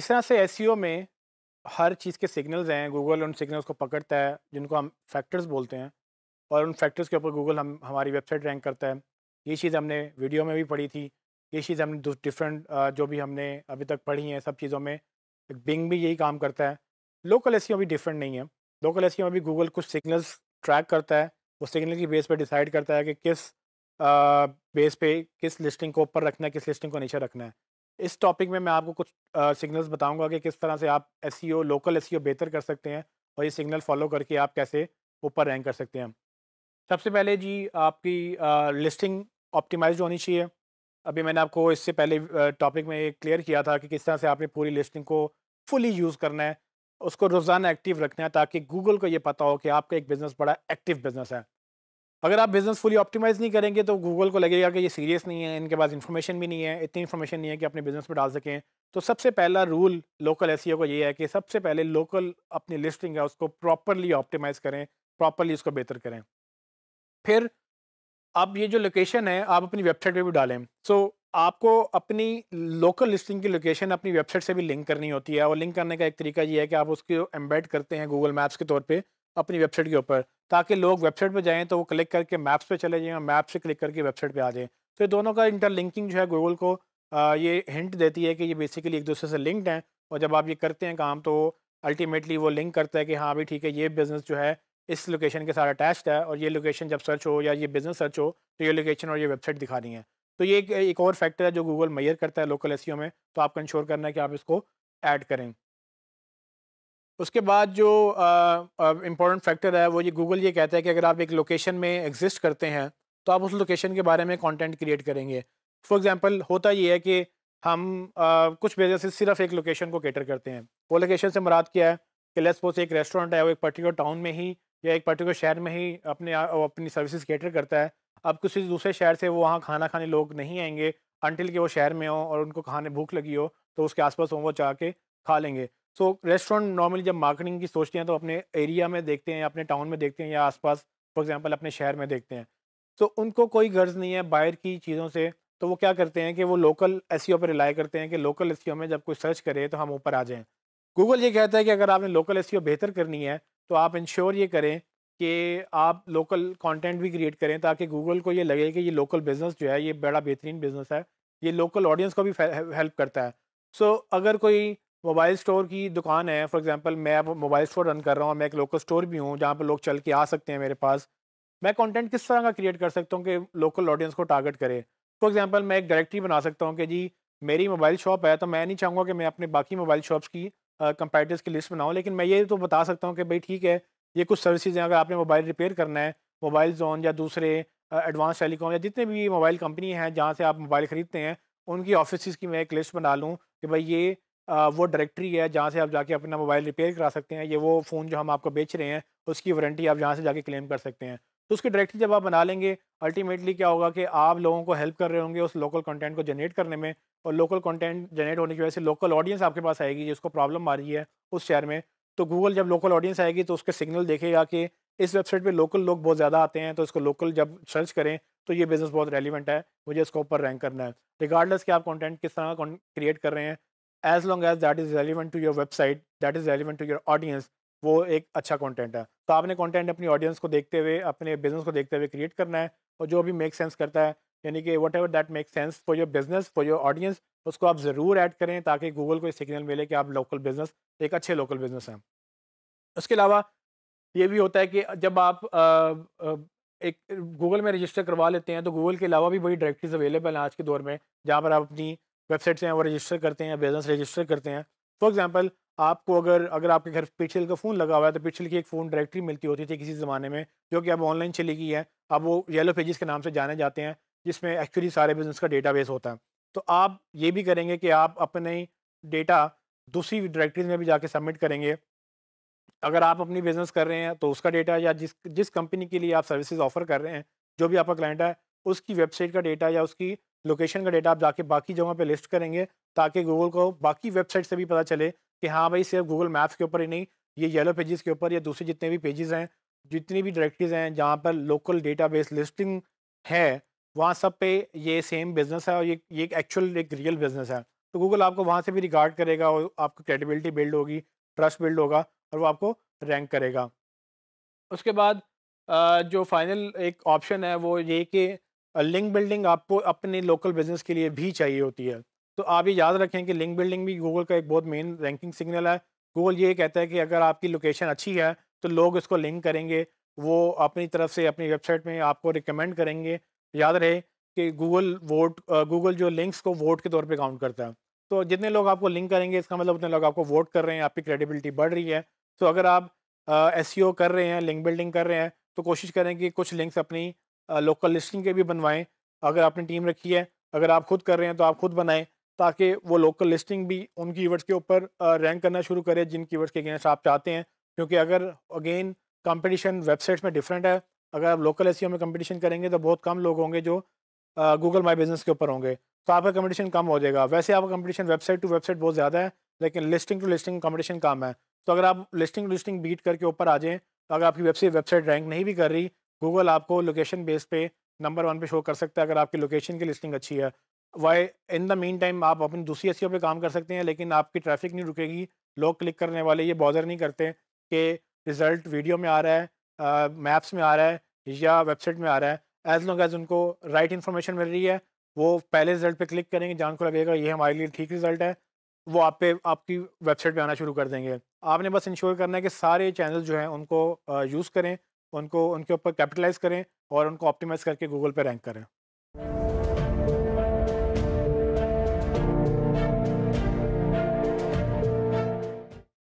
जिस तरह से एस e में हर चीज़ के सिग्नल्स हैं गूगल उन सिग्नल्स को पकड़ता है जिनको हम फैक्टर्स बोलते हैं और उन फैक्टर्स के ऊपर गूगल हम हमारी वेबसाइट रैंक करता है ये चीज़ हमने वीडियो में भी पढ़ी थी ये चीज़ हमने डिफरेंट जो भी हमने अभी तक पढ़ी हैं सब चीज़ों में बिंग भी यही काम करता है लोकल एस e भी डिफरेंट नहीं है लोकल एस e में भी गूगल कुछ सिग्नल्स ट्रैक करता है वो सिग्नल की बेस पर डिसाइड करता है कि किस बेस पे किस लिस्टिंग को ऊपर रखना है किस लिस्टिंग को नीचे रखना है इस टॉपिक में मैं आपको कुछ सिग्नल्स बताऊंगा कि किस तरह से आप एस लोकल एस बेहतर कर सकते हैं और ये सिग्नल फॉलो करके आप कैसे ऊपर रैंक कर सकते हैं सबसे पहले जी आपकी लिस्टिंग ऑप्टिमाइज होनी चाहिए अभी मैंने आपको इससे पहले टॉपिक में क्लियर किया था कि किस तरह से आपने पूरी लिस्टिंग को फुली यूज़ करना है उसको रोज़ाना एक्टिव रखना है ताकि गूगल को ये पता हो कि आपका एक बिज़नेस बड़ा एक्टिव बिज़नेस है अगर आप बिजनेस फुली ऑप्टिमाइज नहीं करेंगे तो गूगल को लगेगा कि ये सीरियस नहीं है इनके पास इन्फॉर्मेशन भी नहीं है इतनी इन्फॉर्मेशन नहीं है कि अपने बिजनेस में डाल सकें तो सबसे पहला रूल लोकल एस का ये है कि सबसे पहले लोकल अपनी लिस्टिंग है उसको प्रॉपरली ऑप्टिमाइज करें प्रॉपरली उसको बेहतर करें फिर आप ये जो लोकेशन है आप अपनी वेबसाइट पर भी डालें सो so, आपको अपनी लोकल लिस्टिंग की लोकेशन अपनी वेबसाइट से भी लिंक करनी होती है और लिंक करने का एक तरीका ये है कि आप उसको एम्बेड करते हैं गूगल मैप्स के तौर पर अपनी वेबसाइट के ऊपर ताकि लोग वेबसाइट पर जाएँ तो वो क्लिक करके मैप्स पर चले जाएँ और मैप से क्लिक करके वेबसाइट पर आ जाएँ तो ये दोनों का इंटरलिंकिंग जो है गूगल को ये हिंट देती है कि ये बेसिकली एक दूसरे से लिंक्ड हैं और जब आप ये करते हैं काम तो अल्टीमेटली वो लिंक करता है कि हाँ भाई ठीक है ये बिज़नेस जो है इस लोकेशन के साथ अटैच्ड है और ये लोकेशन जब सर्च हो या ये बिज़नेस सर्च हो तो ये लोकेशन और ये वेबसाइट दिखा रही है तो ये एक, एक और फैक्टर है जो गूगल मैयर करता है लोकल एस e में तो आपको इंश्योर करना है कि आप इसको ऐड करें उसके बाद जो इम्पोर्टेंट फैक्टर है वो ये गूगल ये कहता है कि अगर आप एक लोकेशन में एग्जिस्ट करते हैं तो आप उस लोकेशन के बारे में कंटेंट क्रिएट करेंगे फॉर एग्जांपल होता ये है कि हम आ, कुछ वजह से सिर्फ एक लोकेशन को कैटर करते हैं वो लोकेशन से मुराद क्या है कि लेट्स सपोज एक रेस्टोरेंट है वो एक पर्टिकुलर टाउन में ही या एक पर्टिकुलर शहर में ही अपने अपनी सर्विसेज कैटर करता है अब किसी दूसरे शहर से वो वहाँ खाना खाने लोग नहीं आएंगे अनटिल के वो शहर में हो और उनको खाने भूख लगी हो तो उसके आसपास हों वो चाह के खा लेंगे सो रेस्टोरेंट नॉर्मली जब मार्केटिंग की सोचते हैं तो अपने एरिया में देखते हैं अपने टाउन में देखते हैं या आसपास फॉर एग्जांपल अपने शहर में देखते हैं तो so, उनको कोई गर्ज नहीं है बाहर की चीज़ों से तो वो क्या करते हैं कि वो लोकल एस पर रिलाई करते हैं कि लोकल एस में जब कोई सर्च करे तो हम ऊपर आ जाएँ गूगल ये कहता है कि अगर आपने लोकल एस बेहतर करनी है तो आप इंश्योर ये करें कि आप लोकल कॉन्टेंट भी क्रिएट करें ताकि गूगल को ये लगे कि ये लोकल बिज़नेस जो है ये बड़ा बेहतरीन बिज़नेस है ये लोकल ऑडियंस को भी हेल्प करता है सो so, अगर कोई मोबाइल स्टोर की दुकान है फॉर एग्जांपल मैं अब मोबाइल स्टोर रन कर रहा हूँ मैं एक लोकल स्टोर भी हूँ जहाँ पर लोग चल के आ सकते हैं मेरे पास मैं कंटेंट किस तरह का क्रिएट कर सकता हूँ कि लोकल ऑडियंस को टारगेट करे फॉर एग्जांपल मैं एक डायरेक्टरी बना सकता हूँ कि जी मेरी मोबाइल शॉप है तो मैं नहीं चाहूँगा कि मैं अपने बाकी मोबाइल शॉप्स की कंपेटिव की लिस्ट बनाऊँ लेकिन मैं ये तो बता सकता हूँ कि भाई ठीक है ये कुछ सर्विसज हैं अगर आपने मोबाइल रिपेयर करना है मोबाइल जोन या दूसरे एडवांस टेलीकॉम या जितने भी मोबाइल कंपनी हैं जहाँ से आप मोबाइल ख़रीदते हैं उनकी ऑफिस की मैं एक लिस्ट बना लूँ कि भाई ये वो डायरेक्टरी है जहाँ से आप जाके अपना मोबाइल रिपेयर करा सकते हैं ये वो फ़ोन जो हम आपको बेच रहे हैं उसकी वारंटी आप जहाँ से जाके क्लेम कर सकते हैं तो उसकी डायरेक्टरी जब आप बना लेंगे अल्टीमेटली क्या होगा कि आप लोगों को हेल्प कर रहे होंगे उस लोकल कंटेंट को जनरेट करने में और लोकल कंटेंट जनरेट होने की वजह से लोकल ऑडियंस आपके पास आएगी जिसको प्रॉब्लम आ रही है उस शहर में तो गूगल जब लोकल ऑडियंस आएगी तो उसके सिग्नल देखेगा कि इस वेबसाइट पर लोकल लोग बहुत ज़्यादा आते हैं तो इसको लोकल जब सर्च करें तो ये बिज़नेस बहुत रेलिवेंट है मुझे इसको ऊपर रैंक करना है रिगार्डलेस कि आप कंटेंट किस तरह क्रिएट कर रहे हैं as long as that is relevant to your website that is relevant to your audience वो एक अच्छा कंटेंट है तो आपने कंटेंट अपनी ऑडियंस को देखते हुए अपने बिजनेस को देखते हुए क्रिएट करना है और जो भी मेक सेंस करता है यानी कि whatever that make sense for your business for your audience उसको आप ज़रूर ऐड करें ताकि गूगल को सिग्नल मिले कि आप लोकल बिजनेस एक अच्छे लोकल बिजनेस हैं उसके अलावा ये भी होता है कि जब आप आ, आ, एक गूगल में रजिस्टर करवा लेते हैं तो गूगल के अलावा भी बड़ी डायरेक्टरीज अवेलेबल हैं आज के दौर में जहाँ पर आप अपनी वेबसाइट से आप रजिस्टर करते हैं बिजनेस रजिस्टर करते हैं फॉर एग्जाम्पल आपको अगर अगर आपके घर पिछल का फ़ोन लगा हुआ है तो पिछल की एक फ़ोन डायरेक्टरी मिलती होती थी किसी ज़माने में जो कि अब ऑनलाइन चली गई है अब वो येलो पेजेस के नाम से जाने जाते हैं जिसमें एक्चुअली सारे बिजनेस का डेटा बेस होता है तो आप ये भी करेंगे कि आप अपने डेटा दूसरी डायरेक्टरीज में भी जाके सबमिट करेंगे अगर आप अपनी बिज़नेस कर रहे हैं तो उसका डेटा या जिस जिस कंपनी के लिए आप सर्विसेज ऑफर कर रहे हैं जो भी आपका क्लाइंट है उसकी वेबसाइट का डेटा या उसकी लोकेशन का डेटा आप जाके बाकी जगहों पे लिस्ट करेंगे ताकि गूगल को बाकी वेबसाइट से भी पता चले कि हाँ भाई सिर्फ गूगल मैप्स के ऊपर ही नहीं ये येलो पेजेस के ऊपर या दूसरे जितने भी पेजेस हैं जितनी भी डायरेक्टरीज हैं जहाँ पर लोकल बेस लिस्टिंग है वहाँ सब पे ये सेम बिजनेस है और ये ये एक एक्चुअल एक रियल बिजनेस है तो गूगल आपको वहाँ से भी रिगार्ड करेगा और आपकी क्रेडिबिलिटी बिल्ड होगी ट्रस्ट बिल्ड होगा और वो आपको रैंक करेगा उसके बाद जो फाइनल एक ऑप्शन है वो ये कि लिंक बिल्डिंग आपको अपने लोकल बिजनेस के लिए भी चाहिए होती है तो आप ये याद रखें कि लिंक बिल्डिंग भी गूगल का एक बहुत मेन रैंकिंग सिग्नल है गूगल ये कहता है कि अगर आपकी लोकेशन अच्छी है तो लोग इसको लिंक करेंगे वो अपनी तरफ से अपनी वेबसाइट में आपको रिकमेंड करेंगे याद रहे कि गूगल वोट गूगल जो लिंक्स को वोट के तौर पे काउंट करता है तो जितने लोग आपको लिंक करेंगे इसका मतलब उतने लोग आपको वोट कर रहे हैं आपकी क्रेडिबिलिटी बढ़ रही है तो अगर आप एस e कर रहे हैं लिंक बिल्डिंग कर रहे हैं तो कोशिश करें कि कुछ लिंक्स अपनी लोकल लिस्टिंग के भी बनवाएं अगर आपने टीम रखी है अगर आप खुद कर रहे हैं तो आप खुद बनाएं ताकि वो लोकल लिस्टिंग भी उन कीवर्ड्स के ऊपर रैंक करना शुरू करें जिन कीवर्ड्स के अगेंस्ट आप चाहते हैं क्योंकि अगर अगेन कंपटीशन वेबसाइट्स में डिफरेंट है अगर आप लोकल एस e में कंपटीशन करेंगे तो बहुत कम लोग होंगे जो गूगल माई बिजनेस के ऊपर होंगे तो आपका कंपटीशन कम हो जाएगा वैसे आपका कंपटीशन वेबसाइट टू वेबसाइट बहुत ज़्यादा है लेकिन लिस्टिंग टू लिस्टिंग कंपटीशन कम है तो अगर आप लिस्टिंग टू लिस्टिंग बीट करके ऊपर आ जाएँ अगर आपकी वेबसाइट वेबसाइट रैंक नहीं भी कर रही गूगल आपको लोकेशन बेस पे नंबर वन पे शो कर सकता है अगर आपकी लोकेशन की लिस्टिंग अच्छी है why in the meantime आप अपनी दूसरी एसियों पे काम कर सकते हैं लेकिन आपकी ट्रैफिक नहीं रुकेगी लोग क्लिक करने वाले ये बॉजर नहीं करते कि रिज़ल्ट वीडियो में आ रहा है मैप्स में आ रहा है या वेबसाइट में आ रहा है एज लॉन्ग एज उनको राइट right इन्फॉर्मेशन मिल रही है वो पहले रिजल्ट पे क्लिक करेंगे जान को लगेगा ये हमारे लिए ठीक रिजल्ट है वो आप पे आपकी वेबसाइट पे आना शुरू कर देंगे आपने बस इंश्योर करना है कि सारे चैनल जो हैं उनको यूज़ करें उनको उनके ऊपर कैपिटलाइज करें और उनको ऑप्टिमाइज करके गूगल पे रैंक करें